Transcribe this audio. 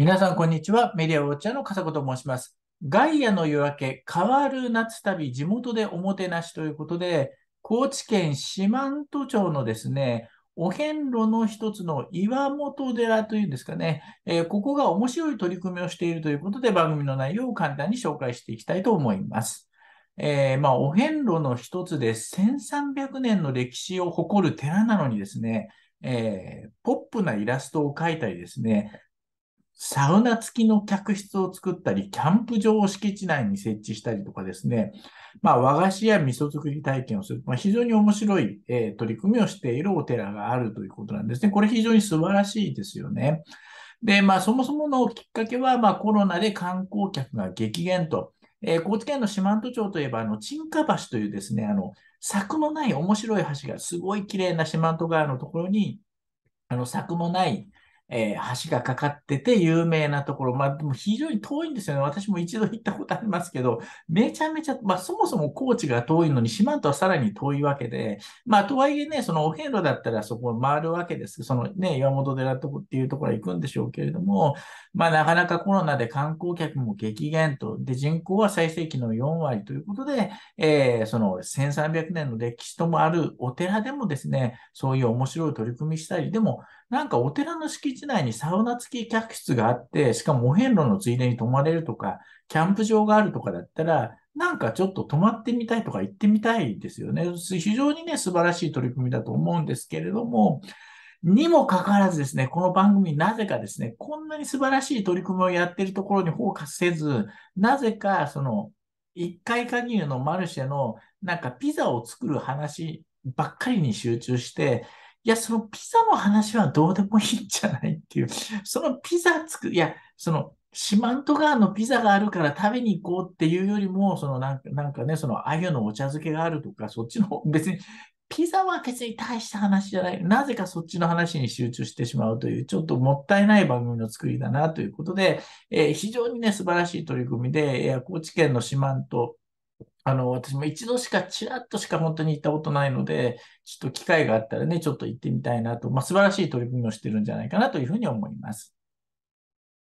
皆さん、こんにちは。メディアウォッチャーの笠子と申します。ガイアの夜明け、変わる夏旅、地元でおもてなしということで、高知県四万十町のですね、お遍路の一つの岩本寺というんですかね、えー、ここが面白い取り組みをしているということで、番組の内容を簡単に紹介していきたいと思います。えー、まあ、お遍路の一つで1300年の歴史を誇る寺なのにですね、えー、ポップなイラストを描いたりですね、サウナ付きの客室を作ったり、キャンプ場を敷地内に設置したりとかですね、まあ、和菓子や味噌作り体験をする、まあ、非常に面白い、えー、取り組みをしているお寺があるということなんですね。これ非常に素晴らしいですよね。で、まあ、そもそものきっかけは、まあ、コロナで観光客が激減と。えー、高知県の四万十町といえば、あの、沈下橋というですね、あの、柵のない面白い橋がすごい綺麗な四万十川のところに、あの、柵のないえー、橋がかかってて有名なところ、まあ、でも非常に遠いんですよね。私も一度行ったことありますけど、めちゃめちゃ、まあ、そもそも高知が遠いのに、四万十はさらに遠いわけで、まあ、とはいえね、そのお遍路だったらそこを回るわけです。そのね、岩本寺っていうところへ行くんでしょうけれども、まあ、なかなかコロナで観光客も激減と、で、人口は最盛期の4割ということで、えー、その1300年の歴史ともあるお寺でもですね、そういう面白い取り組みしたり、でも、なんかお寺の敷地市内にサウナ付き客室があって、しかもお遍路のついでに泊まれるとか、キャンプ場があるとかだったら、なんかちょっと泊まってみたいとか行ってみたいですよね。非常にね、素晴らしい取り組みだと思うんですけれども、にもかかわらずですね、この番組なぜかですね、こんなに素晴らしい取り組みをやっているところにフォーカスせず、なぜかその1回限りのマルシェのなんかピザを作る話ばっかりに集中して、いや、そのピザの話はどうでもいいんじゃないっていう。そのピザ作く、いや、その、四万十川のピザがあるから食べに行こうっていうよりも、そのなんかなんかね、その鮎のお茶漬けがあるとか、そっちの別に、ピザは別に大した話じゃない。なぜかそっちの話に集中してしまうという、ちょっともったいない番組の作りだなということで、えー、非常にね、素晴らしい取り組みで、高知県の四万十あの、私も一度しか、ちらっとしか本当に行ったことないので、ちょっと機会があったらね、ちょっと行ってみたいなと、まあ、素晴らしい取り組みをしてるんじゃないかなというふうに思います。